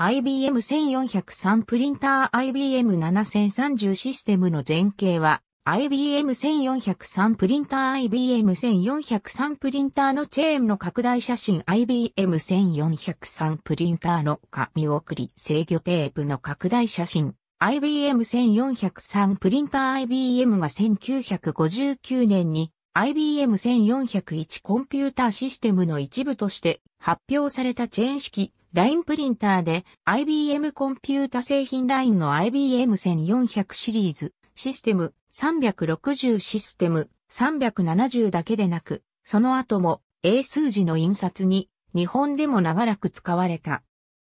IBM1403 プリンター IBM7030 システムの前景は IBM1403 プリンター IBM1403 プリンターのチェーンの拡大写真 IBM1403 プリンターの紙送り制御テープの拡大写真 IBM1403 プリンター IBM が1959年に IBM1401 コンピューターシステムの一部として発表されたチェーン式ラインプリンターで IBM コンピュータ製品ラインの IBM1400 シリーズシステム360システム370だけでなく、その後も英数字の印刷に日本でも長らく使われた。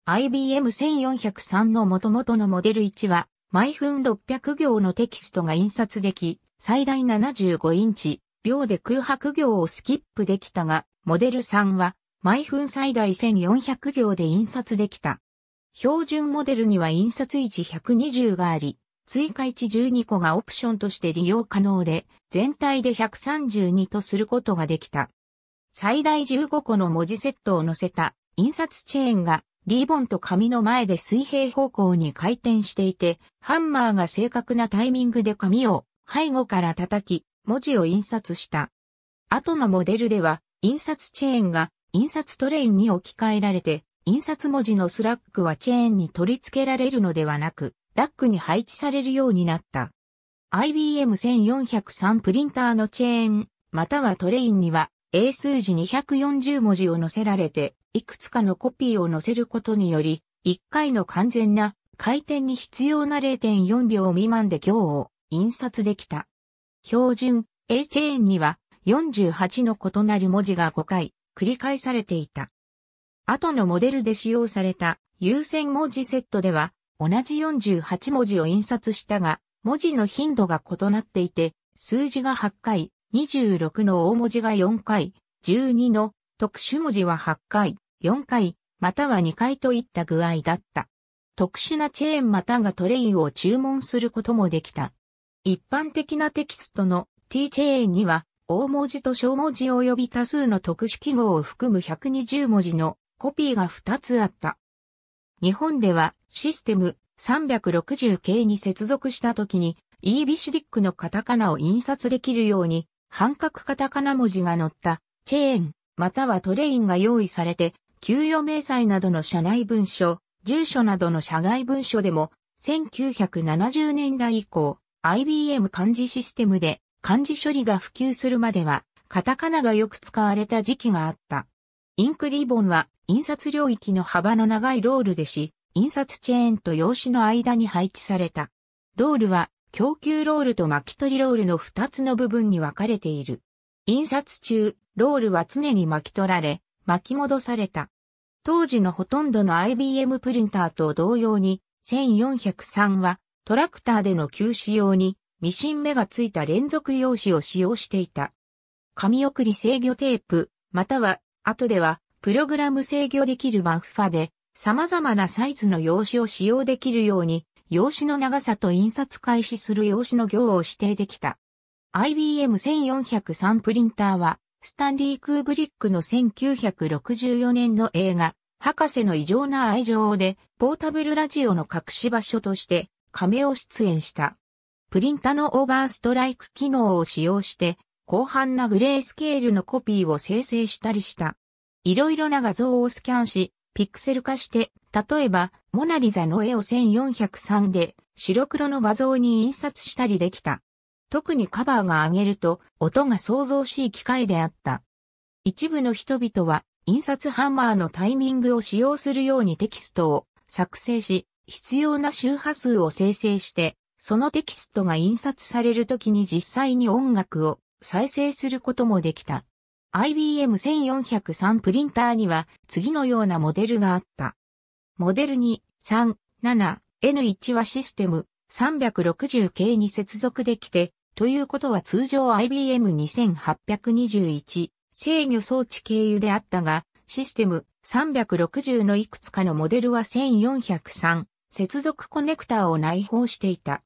IBM1403 の元々のモデル1は毎分600行のテキストが印刷でき、最大75インチ秒で空白行をスキップできたが、モデル3は毎分最大1400行で印刷できた。標準モデルには印刷位置120があり、追加112個がオプションとして利用可能で、全体で132とすることができた。最大15個の文字セットを載せた印刷チェーンがリーボンと紙の前で水平方向に回転していて、ハンマーが正確なタイミングで紙を背後から叩き、文字を印刷した。後のモデルでは、印刷チェーンが印刷トレインに置き換えられて、印刷文字のスラックはチェーンに取り付けられるのではなく、ラックに配置されるようになった。IBM1403 プリンターのチェーン、またはトレインには、英数字240文字を載せられて、いくつかのコピーを載せることにより、1回の完全な回転に必要な0.4秒未満で行を印刷できた。標準 A チェーンには48の異なる文字が5回、繰り返されていた。後のモデルで使用された優先文字セットでは同じ48文字を印刷したが、文字の頻度が異なっていて、数字が8回、26の大文字が4回、12の特殊文字は8回、4回、または2回といった具合だった。特殊なチェーンまたがトレインを注文することもできた。一般的なテキストの T チェーンには大文字と小文字及び多数の特殊記号を含む120文字のコピーが2つあった。日本ではシステム360系に接続した時に e b シディックのカタカナを印刷できるように半角カタカナ文字が載ったチェーンまたはトレインが用意されて給与明細などの社内文書、住所などの社外文書でも1970年代以降 IBM 漢字システムで漢字処理が普及するまでは、カタカナがよく使われた時期があった。インクリボンは、印刷領域の幅の長いロールでし、印刷チェーンと用紙の間に配置された。ロールは、供給ロールと巻き取りロールの2つの部分に分かれている。印刷中、ロールは常に巻き取られ、巻き戻された。当時のほとんどの IBM プリンターと同様に、1403はトラクターでの休止用にミシン目がついた連続用紙を使用していた。紙送り制御テープ、または、後では、プログラム制御できるマッファで、様々なサイズの用紙を使用できるように、用紙の長さと印刷開始する用紙の行を指定できた。IBM1403 プリンターは、スタンリー・クーブリックの1964年の映画、博士の異常な愛情で、ポータブルラジオの隠し場所として、亀を出演した。プリンタのオーバーストライク機能を使用して、広範なグレースケールのコピーを生成したりした。いろいろな画像をスキャンし、ピクセル化して、例えば、モナリザの絵を1403で白黒の画像に印刷したりできた。特にカバーが上げると、音が想像しい機械であった。一部の人々は、印刷ハンマーのタイミングを使用するようにテキストを作成し、必要な周波数を生成して、そのテキストが印刷される時に実際に音楽を再生することもできた。IBM1403 プリンターには次のようなモデルがあった。モデル2、3、7、N1 はシステム 360K に接続できて、ということは通常 IBM2821 制御装置経由であったが、システム360のいくつかのモデルは1403接続コネクタを内包していた。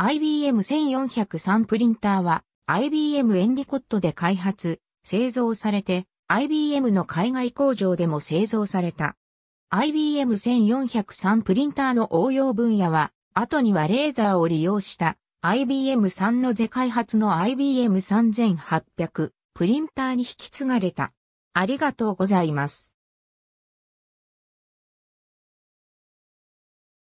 IBM1403 プリンターは IBM エンディコットで開発、製造されて IBM の海外工場でも製造された。IBM1403 プリンターの応用分野は、後にはレーザーを利用した IBM3 のゼ開発の IBM3800 プリンターに引き継がれた。ありがとうございます。